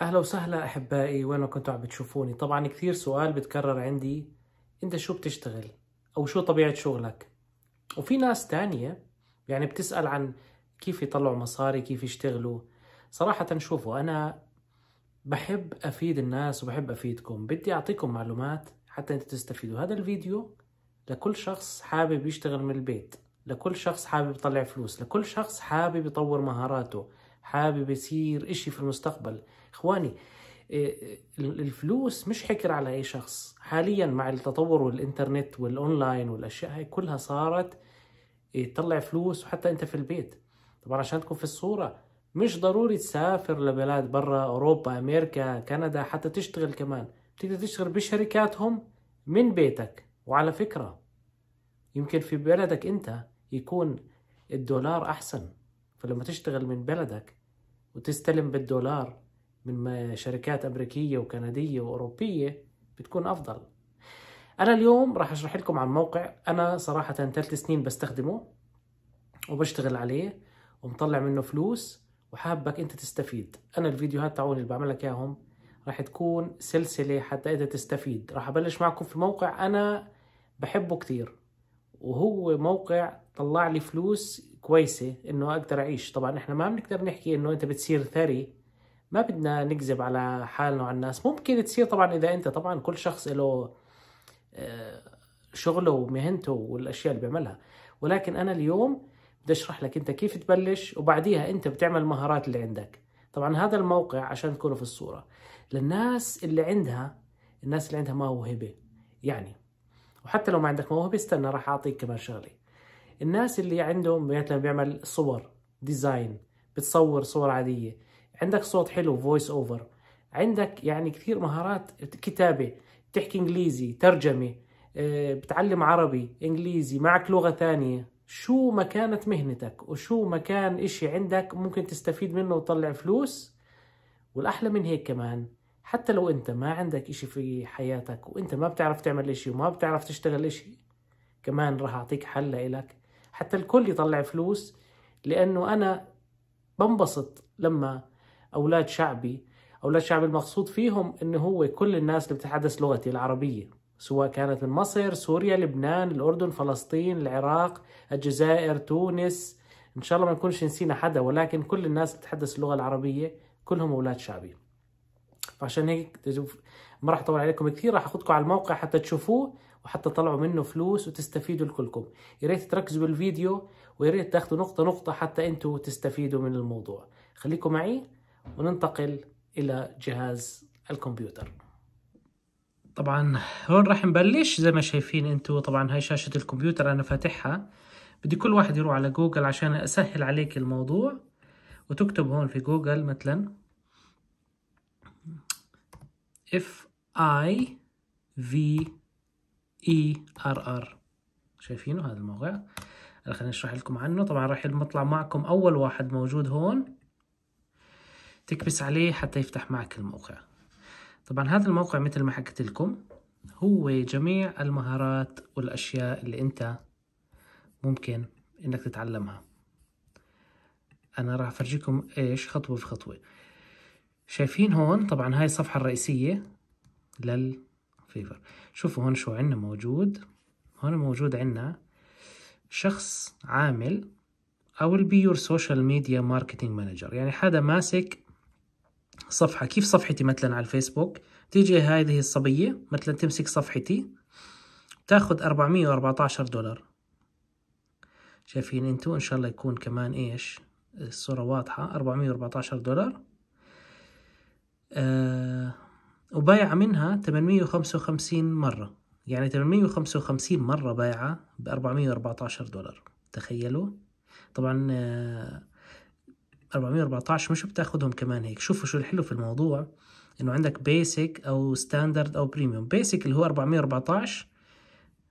اهلا وسهلا احبائي وين ما كنتوا عم بتشوفوني طبعا كثير سؤال بتكرر عندي انت شو بتشتغل او شو طبيعه شغلك وفي ناس تانية يعني بتسال عن كيف يطلعوا مصاري كيف يشتغلوا صراحه شوفوا انا بحب افيد الناس وبحب افيدكم بدي اعطيكم معلومات حتى انتوا تستفيدوا هذا الفيديو لكل شخص حابب يشتغل من البيت لكل شخص حابب يطلع فلوس لكل شخص حابب يطور مهاراته حابب يصير اشي في المستقبل إخواني إيه، إيه، الفلوس مش حكر على أي شخص حاليا مع التطور والإنترنت والأونلاين والأشياء هاي كلها صارت إيه، تطلع فلوس وحتى أنت في البيت طبعا عشان تكون في الصورة مش ضروري تسافر لبلاد برا أوروبا أمريكا كندا حتى تشتغل كمان بتقدر تشتغل بشركاتهم من بيتك وعلى فكرة يمكن في بلدك أنت يكون الدولار أحسن فلما تشتغل من بلدك وتستلم بالدولار من شركات أمريكية وكندية وأوروبية بتكون أفضل أنا اليوم راح أشرح لكم عن موقع أنا صراحة ثلاث سنين بستخدمه وبشتغل عليه ومطلع منه فلوس وحابك أنت تستفيد أنا الفيديوهات تعوني اللي بعمل لك إياهم راح تكون سلسلة حتى إذا تستفيد راح أبلش معكم في موقع أنا بحبه كثير وهو موقع طلع لي فلوس كويسة إنه أقدر أعيش طبعا إحنا ما بنقدر نحكي إنه أنت بتصير ثري ما بدنا نكذب على حالنا وعلى الناس ممكن تصير طبعا اذا انت طبعا كل شخص له آه، شغله ومهنته والاشياء اللي بيعملها ولكن انا اليوم بدي اشرح لك انت كيف تبلش وبعديها انت بتعمل المهارات اللي عندك طبعا هذا الموقع عشان تكونوا في الصوره للناس اللي عندها الناس اللي عندها موهبه يعني وحتى لو ما عندك موهبه استنى راح اعطيك كمان شغله الناس اللي عندهم مثلا بيعمل صور ديزاين بتصور صور عاديه عندك صوت حلو فويس اوفر عندك يعني كثير مهارات كتابه تحكي انجليزي ترجمه آه، بتعلم عربي انجليزي معك لغه ثانيه شو ما كانت مهنتك وشو ما كان اشي عندك ممكن تستفيد منه وتطلع فلوس والاحلى من هيك كمان حتى لو انت ما عندك اشي في حياتك وانت ما بتعرف تعمل اشي وما بتعرف تشتغل اشي كمان راح اعطيك حل لإلك حتى الكل يطلع فلوس لانه انا بنبسط لما اولاد شعبي اولاد شعبي المقصود فيهم انه هو كل الناس اللي بتتحدث لغتي العربيه سواء كانت من مصر سوريا لبنان الاردن فلسطين العراق الجزائر تونس ان شاء الله ما نكونش نسينا حدا ولكن كل الناس اللي بتتحدث اللغه العربيه كلهم اولاد شعبي فعشان هيك ما راح اطول عليكم كثير راح اخذكم على الموقع حتى تشوفوه وحتى تطلعوا منه فلوس وتستفيدوا لكلكم يا ريت تركزوا بالفيديو ويا ريت تاخذوا نقطه نقطه حتى انتم تستفيدوا من الموضوع خليكم معي وننتقل إلى جهاز الكمبيوتر طبعا هون راح نبلش زي ما شايفين انتم طبعا هاي شاشة الكمبيوتر انا فاتحها بدي كل واحد يروح على جوجل عشان اسهل عليك الموضوع وتكتب هون في جوجل مثلا اف اي في اي ار ار شايفينه هذا الموقع خليني اشرح لكم عنه طبعا راح يطلع معكم اول واحد موجود هون تكبس عليه حتى يفتح معك الموقع طبعا هذا الموقع مثل ما حكيت لكم هو جميع المهارات والأشياء اللي أنت ممكن أنك تتعلمها أنا راح أفرجيكم إيش خطوة بخطوة شايفين هون طبعا هاي الصفحة الرئيسية للفيفر شوفوا هون شو عندنا موجود هون موجود عندنا شخص عامل او البي يور سوشيال ميديا ماركتينج مانجر يعني حدا ماسك صفحة كيف صفحتي مثلا على الفيسبوك تيجي هذه الصبية مثلا تمسك صفحتي تاخذ 414 دولار شايفين انتو ان شاء الله يكون كمان ايش الصورة واضحة 414 دولار آه وبايعة منها 855 مرة يعني 855 مرة بايعة ب 414 دولار تخيلوا طبعا آه 414 مش بتاخدهم كمان هيك شوفوا شو الحلو في الموضوع انه عندك بيسك او ستاندرد او بريميوم بيسك اللي هو 414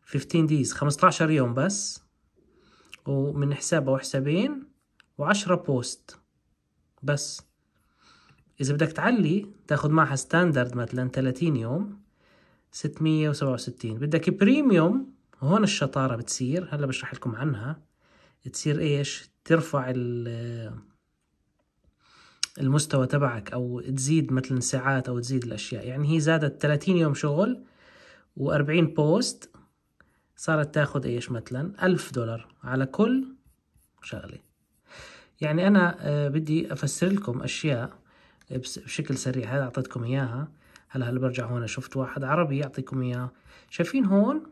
15 ديز 15 يوم بس ومن حساب او حسابين و10 بوست بس اذا بدك تعلي تاخذ معها ستاندرد مثلا 30 يوم 667 بدك بريميوم هون الشطاره بتصير هلا بشرح لكم عنها تصير ايش ترفع ال المستوى تبعك او تزيد مثلا ساعات او تزيد الاشياء يعني هي زادت 30 يوم شغل و40 بوست صارت تاخذ ايش مثلا 1000 دولار على كل شغله يعني انا آه، بدي افسر لكم اشياء بشكل سريع هذا اعطيتكم اياها هلا هلا برجع هون شفت واحد عربي يعطيكم اياه شايفين هون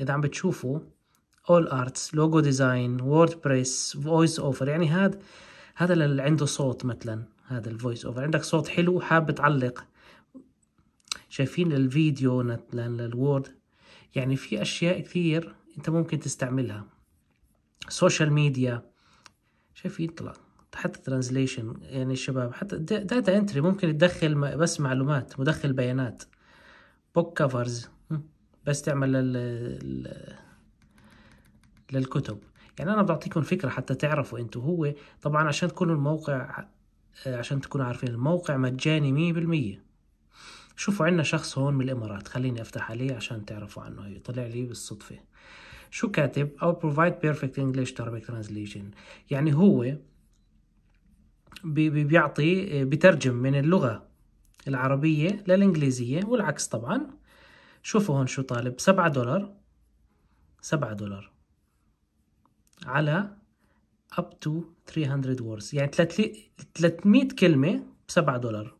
اذا عم بتشوفوا اول ارتس لوجو ديزاين ووردبريس فويس اوفر يعني هذا هذا اللي عنده صوت مثلا هذا الفويس اوفر عندك صوت حلو حاب تعلق شايفين الفيديو للوورد يعني في اشياء كثير انت ممكن تستعملها سوشيال ميديا شايفين طلع حتى ترانزليشن يعني الشباب حتى داتا انتري ممكن تدخل بس معلومات مدخل بيانات بوك كفرز بس تعمل لل للكتب يعني انا بعطيكم فكره حتى تعرفوا انتوا هو طبعا عشان تكونوا الموقع آه، عشان تكونوا عارفين الموقع مجاني مية بالمية شوفوا عندنا شخص هون من الإمارات خليني أفتح عليه عشان تعرفوا عنه أيوة، طلع لي بالصدفة شو كاتب أو provide perfect English to Arabic translation يعني هو بيعطي آه، بترجم من اللغة العربية للإنجليزية والعكس طبعا شوفوا هون شو طالب سبعة دولار سبعة دولار على up to 300 words يعني 300 كلمة ب 7 دولار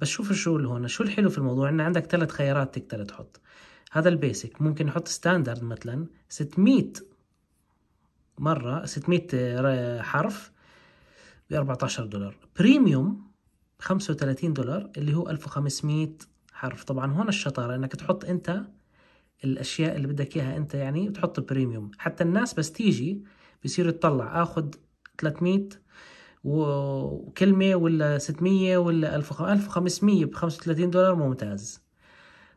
بس شوف شو اللي هون شو الحلو في الموضوع انه عندك ثلاث خيارات تقدر تحط هذا البيسك ممكن نحط ستاندرد مثلا 600 مرة 600 آه، حرف ب 14 دولار بريميوم 35 دولار اللي هو 1500 حرف طبعا هون الشطارة انك تحط انت الاشياء اللي بدك اياها انت يعني وتحط بريميوم حتى الناس بس تيجي بصير تطلع اخذ 300 وكلمة ولا 600 ولا 1500 ب 35 دولار ممتاز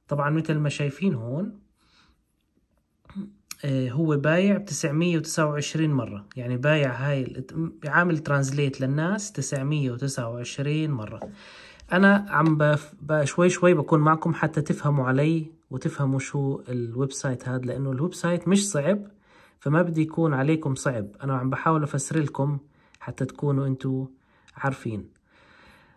طبعا مثل ما شايفين هون آه، هو بايع ب 929 مرة يعني بايع هاي عامل ترانزليت للناس 929 مرة أنا عم شوي شوي بكون معكم حتى تفهموا علي وتفهموا شو الويب سايت هذا لأنه الويب سايت مش صعب فما بدي يكون عليكم صعب انا عم بحاول افسر لكم حتى تكونوا انتوا عارفين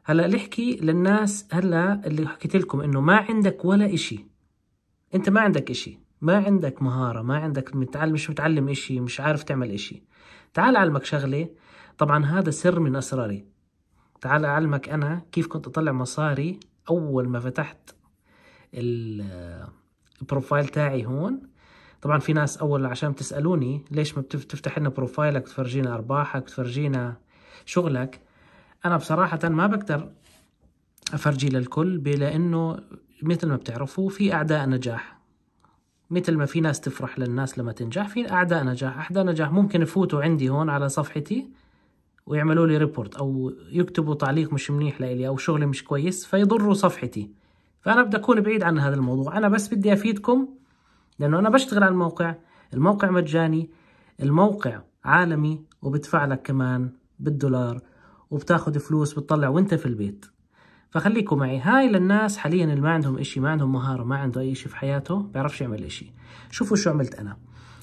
هلا نحكي للناس هلا اللي حكيت لكم انه ما عندك ولا اشي انت ما عندك اشي ما عندك مهارة ما عندك متعلم مش متعلم اشي مش عارف تعمل اشي تعال اعلمك شغلة طبعا هذا سر من اسراري تعال اعلمك انا كيف كنت اطلع مصاري اول ما فتحت البروفايل تاعي هون طبعا في ناس اول عشان تسالوني ليش ما بتفتح لنا بروفايلك تفرجينا ارباحك تفرجينا شغلك انا بصراحه ما بقدر افرجي للكل لانه مثل ما بتعرفوا في اعداء نجاح مثل ما في ناس تفرح للناس لما تنجح في اعداء نجاح اعداء نجاح ممكن يفوتوا عندي هون على صفحتي ويعملوا لي ريبورت او يكتبوا تعليق مش منيح لإلي او شغلي مش كويس فيضروا صفحتي فانا بدي اكون بعيد عن هذا الموضوع انا بس بدي افيدكم لانه انا بشتغل على الموقع الموقع مجاني الموقع عالمي وبدفع لك كمان بالدولار وبتاخذ فلوس بتطلع وانت في البيت فخليكم معي هاي للناس حاليا اللي ما عندهم اشي ما عندهم مهارة ما عنده اي شيء في حياته بيعرفش يعمل اشي شوفوا شو عملت انا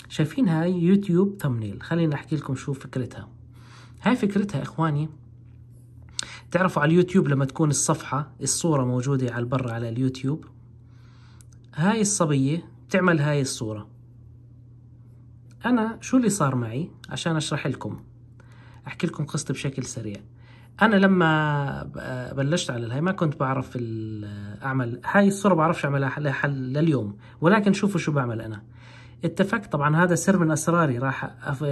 شايفين هاي يوتيوب تمنيل خليني احكي لكم شو فكرتها هاي فكرتها اخواني تعرفوا على اليوتيوب لما تكون الصفحة الصورة موجودة على برا على اليوتيوب هاي الصبية تعمل هاي الصورة أنا شو اللي صار معي عشان أشرح لكم أحكي لكم قصتي بشكل سريع أنا لما بلشت على الهاي ما كنت بعرف أعمل هاي الصورة بعرفش أعملها لحل لليوم ولكن شوفوا شو بعمل أنا اتفقت طبعا هذا سر من أسراري راح أف...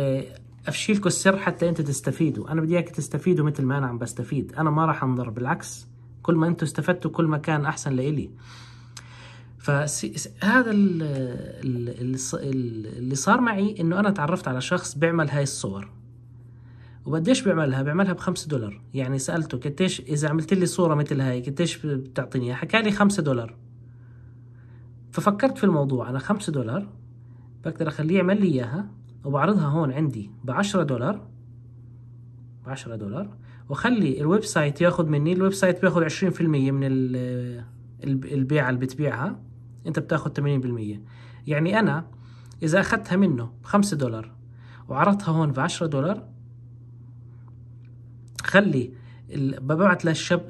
السر حتى أنت تستفيدوا انا بدي اياك تستفيدوا مثل ما انا عم بستفيد انا ما راح انظر بالعكس كل ما أنتوا استفدتوا كل ما كان احسن لإلي فهذا اللي صار معي انه انا تعرفت على شخص بيعمل هاي الصور وبديش بيعملها بيعملها بخمسة دولار يعني سألته قديش إذا عملت لي صورة مثل هاي قديش بتعطيني حكى لي خمسة دولار ففكرت في الموضوع أنا خمسة دولار بقدر أخليه يعمل لي إياها وبعرضها هون عندي بعشرة دولار بعشرة دولار وخلي الويب سايت ياخد مني الويب سايت بياخد عشرين في المية من البيعة اللي بتبيعها انت بتاخذ 80% يعني انا اذا اخذتها منه ب 5 دولار وعرضتها هون ب 10 دولار خلي ببعت للشب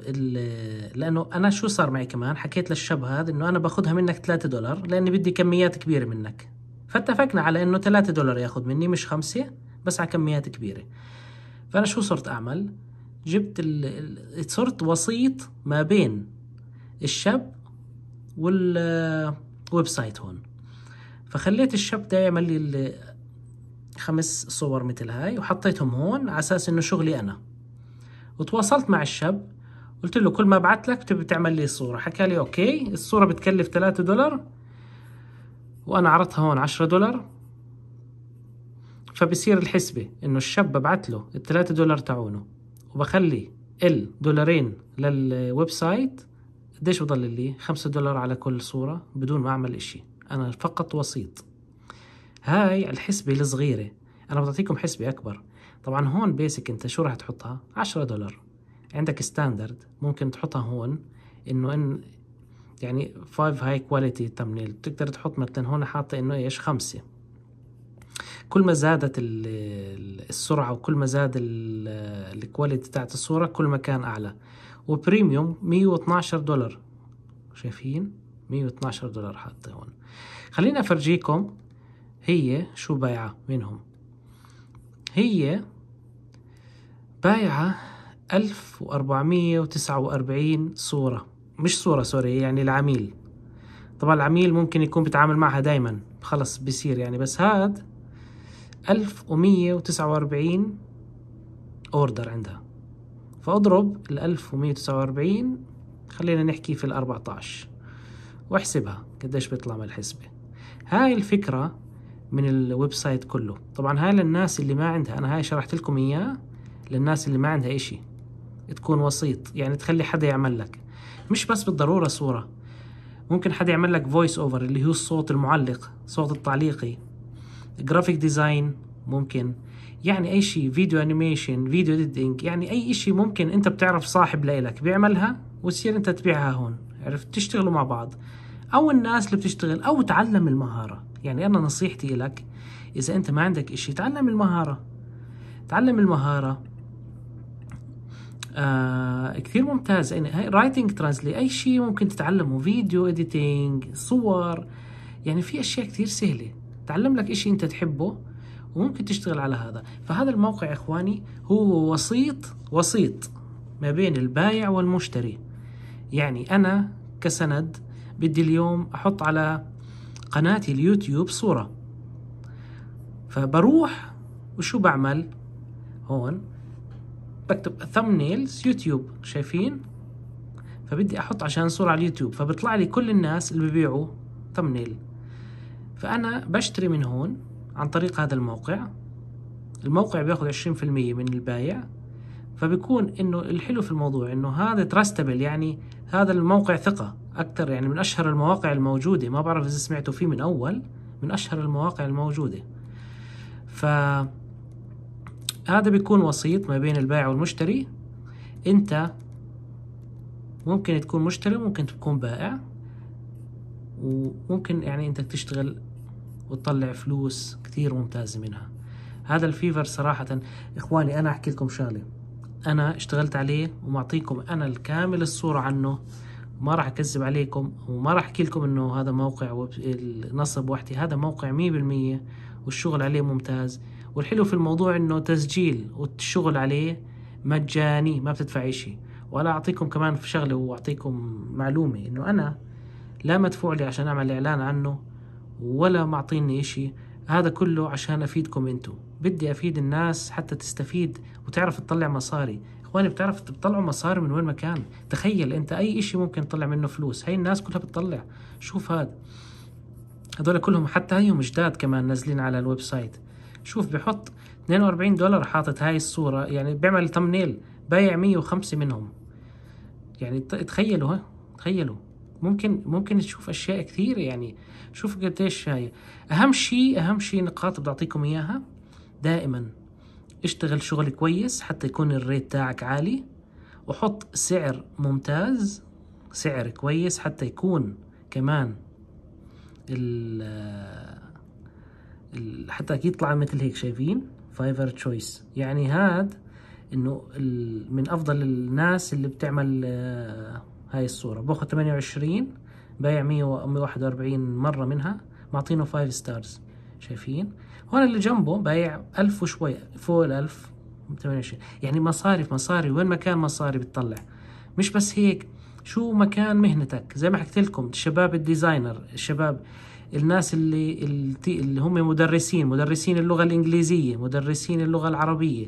لانه انا شو صار معي كمان حكيت للشاب هذا انه انا باخذها منك 3 دولار لاني بدي كميات كبيره منك فاتفقنا على انه 3 دولار ياخذ مني مش 5 بس على كميات كبيره فانا شو صرت اعمل جبت صرت وسيط ما بين الشاب والويب سايت هون فخليت الشاب ده يعمل لي خمس صور مثل هاي وحطيتهم هون على اساس انه شغلي انا وتواصلت مع الشاب قلت له كل ما ابعث لك بتعمل لي صوره حكى لي اوكي الصوره بتكلف 3 دولار وانا عرضتها هون 10 دولار فبصير الحسبة إنه الشاب ببعت له الثلاثة دولار تاعونه وبخلي الدولارين للويب سايت قديش بضل لي خمسة دولار على كل صورة بدون ما أعمل إشي أنا فقط وسيط هاي الحسبة الصغيرة أنا بعطيكم حسبة أكبر طبعا هون بيسك أنت شو راح تحطها عشرة دولار عندك ستاندرد ممكن تحطها هون إنه إن يعني 5 هاي كواليتي تمنيل بتقدر تحط مثلا هون حاطة إنه إيش خمسة كل ما زادت السرعة وكل ما زاد الكواليتي تاعت الصورة كل ما كان أعلى وبريميوم 112 دولار شايفين 112 دولار حتى هون خليني افرجيكم هي شو بايعه منهم هي بايعه 1449 صورة مش صورة سوري يعني العميل طبعا العميل ممكن يكون بتعامل معها دايما خلص بصير يعني بس هاد 1149 اوردر عندها فاضرب ال 1149 خلينا نحكي في ال 14 واحسبها قديش بيطلع من الحسبة هاي الفكرة من الويب سايت كله طبعا هاي للناس اللي ما عندها انا هاي شرحت لكم اياه للناس اللي ما عندها اشي تكون وسيط يعني تخلي حدا يعمل لك مش بس بالضرورة صورة ممكن حدا يعمل لك فويس اوفر اللي هو الصوت المعلق صوت التعليقي جرافيك ديزاين ممكن يعني اي شيء فيديو انيميشن فيديو ديدينج يعني اي شيء ممكن انت بتعرف صاحب لإلك بيعملها وتصير انت تبيعها هون عرفت تشتغلوا مع بعض او الناس اللي بتشتغل او تعلم المهاره يعني انا نصيحتي لك اذا انت ما عندك شيء تعلم المهاره تعلم المهاره آه كثير ممتاز يعني هاي رايتنج ترانسلي اي شيء ممكن تتعلمه فيديو اديتنج صور يعني في اشياء كثير سهله تعلم لك شيء انت تحبه وممكن تشتغل على هذا فهذا الموقع يا إخواني هو وسيط وسيط ما بين البائع والمشتري يعني أنا كسند بدي اليوم أحط على قناتي اليوتيوب صورة فبروح وشو بعمل هون بكتب thumbnails يوتيوب شايفين فبدي احط عشان صورة على اليوتيوب فبطلع لي كل الناس اللي ببيعوا thumbnail فانا بشتري من هون عن طريق هذا الموقع الموقع في 20% من البايع فبيكون انه الحلو في الموضوع انه هذا تراستبل يعني هذا الموقع ثقة اكثر يعني من اشهر المواقع الموجودة ما بعرف اذا سمعتوا فيه من اول من اشهر المواقع الموجودة ف هذا بيكون وسيط ما بين البائع والمشتري انت ممكن تكون مشتري ممكن تكون بائع وممكن يعني انت تشتغل وتطلع فلوس كثير ممتازة منها هذا الفيفر صراحة إخواني أنا أحكي لكم شغلة أنا اشتغلت عليه ومعطيكم أنا الكامل الصورة عنه ما راح أكذب عليكم وما راح أحكي لكم إنه هذا موقع النصب وحدي هذا موقع 100% والشغل عليه ممتاز والحلو في الموضوع إنه تسجيل والشغل عليه مجاني ما بتدفع إشي ولا أعطيكم كمان في شغلة وأعطيكم معلومة إنه أنا لا مدفوع لي عشان أعمل إعلان عنه ولا معطيني إشي هذا كله عشان افيدكم انتم بدي افيد الناس حتى تستفيد وتعرف تطلع مصاري اخواني بتعرف بتطلعوا مصاري من وين ما كان تخيل انت اي شيء ممكن تطلع منه فلوس هاي الناس كلها بتطلع شوف هذا هذول كلهم حتى هيهم جداد كمان نازلين على الويب سايت شوف بحط 42 دولار حاطط هاي الصورة يعني بيعمل تمنيل بايع 105 منهم يعني تخيلوا ها تخيلوا ممكن ممكن تشوف اشياء كثير يعني شوف قديش هاي اهم شيء اهم شيء نقاط بعطيكم اياها دائما اشتغل شغل كويس حتى يكون الريت تاعك عالي وحط سعر ممتاز سعر كويس حتى يكون كمان ال حتى يطلع مثل هيك شايفين فايفر تشويس يعني هاد انه من افضل الناس اللي بتعمل آه، هاي الصورة باخذ 28 بايع 141 مرة منها معطينه 5 ستارز شايفين هون اللي جنبه بايع 1000 وشوي فوق ال 1000 28 يعني مصاري مصاري وين مكان مصاري بتطلع مش بس هيك شو مكان مهنتك زي ما حكيت لكم الشباب الديزاينر الشباب الناس اللي اللي هم مدرسين مدرسين اللغة الإنجليزية مدرسين اللغة العربية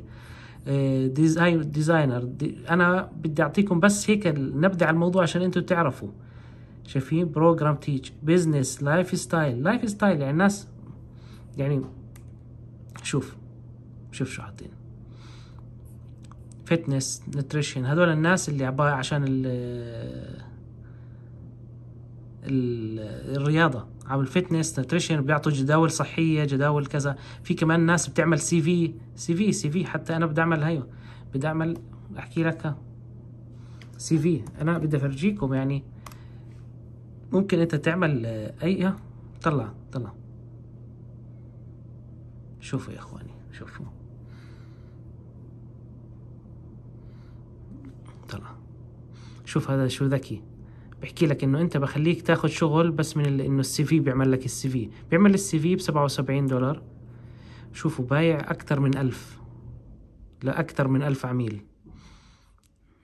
ديزاين آه، ديزاينر دي انا بدي اعطيكم بس هيك نبدأ على الموضوع عشان انتم تعرفوا شايفين بروجرام تيتش بزنس لايف ستايل لايف ستايل يعني الناس يعني شوف شوف شو حاطين فتنس نوتريشن هذول الناس اللي عباية عشان الرياضه عم الفتنس نوتريشن بيعطوا جداول صحيه جداول كذا في كمان ناس بتعمل سي في سي في سي في حتى انا بدي اعمل هيو أيوة، بدي اعمل احكي لك سي في انا بدي افرجيكم يعني ممكن انت تعمل آه، اي آه، طلع طلع شوفوا يا اخواني شوفوا طلع شوف هذا شو ذكي بحكي لك انه انت بخليك تاخذ شغل بس من انه السي في بيعمل لك السي في بيعمل السي في ب 77 دولار شوفوا بايع اكثر من 1000 لاكثر من 1000 عميل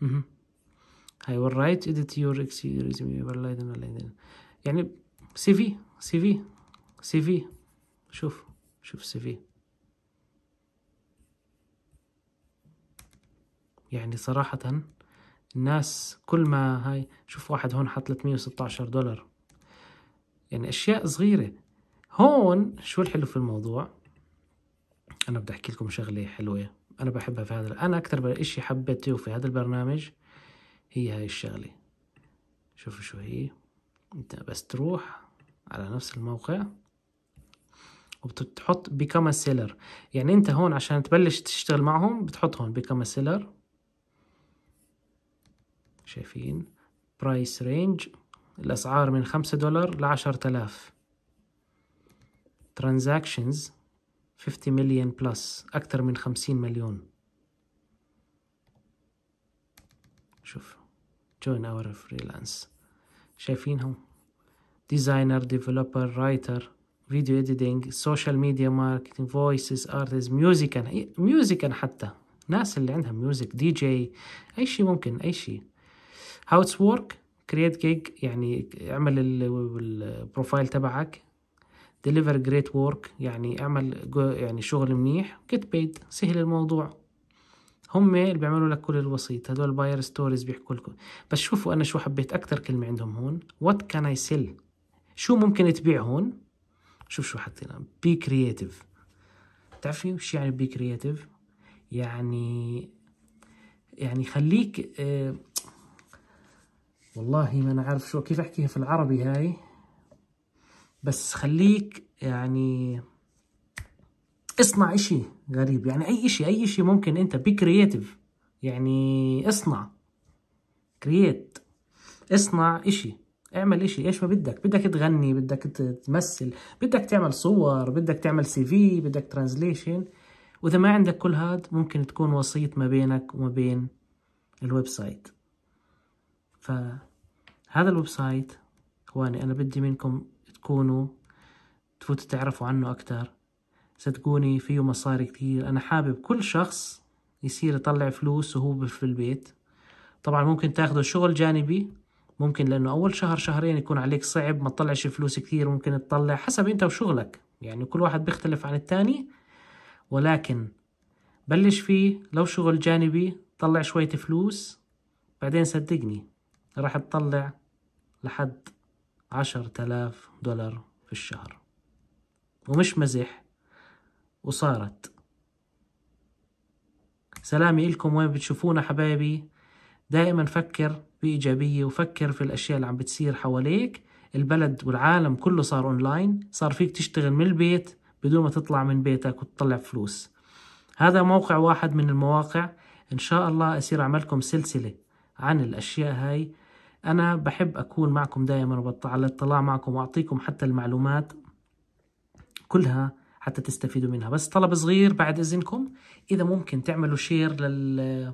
اها هاي والرايت اديت يور يعني سي في سي في سي في شوف شوف سي في يعني صراحة الناس كل ما هاي شوف واحد هون حط 316 دولار يعني اشياء صغيره هون شو الحلو في الموضوع انا بدي احكي لكم شغله حلوه انا بحبها في هذا انا اكثر شيء حبيته في هذا البرنامج هي هاي الشغله شوفوا شو هي انت بس تروح على نفس الموقع وبتحط a سيلر يعني انت هون عشان تبلش تشتغل معهم بتحط هون a سيلر شايفين برايس رينج الأسعار من خمسة دولار لعشرة آلاف ترانزاكشنز 50 مليون بلس أكثر من 50 مليون شوف join our freelance شايفينهم ديزاينر ديفلوبر رايتر فيديو اديتنج سوشيال ميديا ماركتنج فويسز ارتست ميوزيكا ميوزيكا حتى ناس اللي عندها ميوزك دي جي اي شيء ممكن اي شيء هاوس وورك كريت جيج يعني اعمل البروفايل تبعك ديليفر جريت وورك يعني اعمل يعني شغل منيح جيت بيد سهل الموضوع هم اللي بيعملوا لك كل الوسيط هدول باير ستوريز بيحكوا لكم بس شوفوا انا شو حبيت اكثر كلمه عندهم هون وات كان اي سيل شو ممكن تبيع هون شوف شو حاطين بي كرييتيف بتعرفي شو يعني بي كرييتيف يعني يعني خليك آه والله ما انا عارف شو كيف احكيها في العربي هاي بس خليك يعني اصنع اشي غريب يعني اي اشي اي اشي ممكن انت بي يعني اصنع كرييت اصنع اشي اعمل اشي ايش ما بدك بدك تغني بدك تمثل بدك تعمل صور بدك تعمل سي في بدك ترانزليشن واذا ما عندك كل هاد ممكن تكون وسيط ما بينك وما بين الويب سايت فهذا الويب سايت اخواني انا بدي منكم تكونوا تفوتوا تعرفوا عنه اكثر صدقوني فيه مصاري كتير انا حابب كل شخص يصير يطلع فلوس وهو في البيت طبعا ممكن تاخذوا شغل جانبي ممكن لانه اول شهر شهرين يكون عليك صعب ما تطلعش فلوس كتير ممكن تطلع حسب انت وشغلك يعني كل واحد بيختلف عن التاني ولكن بلش فيه لو شغل جانبي طلع شوية فلوس بعدين صدقني راح تطلع لحد عشرة آلاف دولار في الشهر ومش مزح وصارت سلامي إلكم وين بتشوفونا حبايبي دائما فكر بإيجابية وفكر في الأشياء اللي عم بتصير حواليك البلد والعالم كله صار أونلاين صار فيك تشتغل من البيت بدون ما تطلع من بيتك وتطلع فلوس هذا موقع واحد من المواقع إن شاء الله أصير أعملكم سلسلة عن الأشياء هاي أنا بحب أكون معكم دائما وعلى اطلاع معكم وأعطيكم حتى المعلومات كلها حتى تستفيدوا منها بس طلب صغير بعد إذنكم إذا ممكن تعملوا شير لل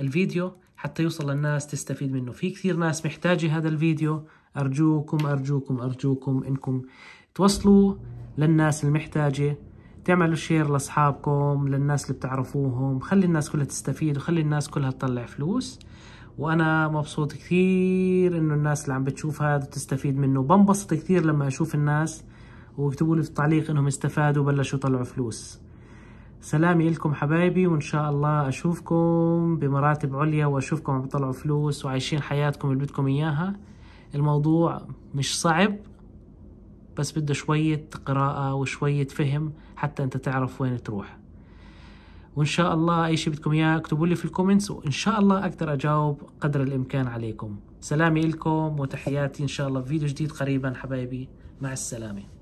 الفيديو حتى يوصل للناس تستفيد منه في كثير ناس محتاجة هذا الفيديو أرجوكم أرجوكم أرجوكم إنكم توصلوا للناس المحتاجة تعملوا شير لأصحابكم للناس اللي بتعرفوهم خلي الناس كلها تستفيد وخلي الناس كلها تطلع فلوس وانا مبسوط كثير انه الناس اللي عم بتشوف هذا تستفيد منه بنبسط كثير لما اشوف الناس ويكتبوا لي في التعليق انهم استفادوا وبلشوا يطلعوا فلوس سلامي لكم حبايبي وان شاء الله اشوفكم بمراتب عليا واشوفكم عم بتطلعوا فلوس وعايشين حياتكم اللي بدكم اياها الموضوع مش صعب بس بده شوية قراءة وشوية فهم حتى انت تعرف وين تروح وان شاء الله اي شيء بدكم اياه اكتبوا لي في الكومنتس وان شاء الله اقدر اجاوب قدر الامكان عليكم سلامي لكم وتحياتي ان شاء الله في فيديو جديد قريبا حبايبي مع السلامه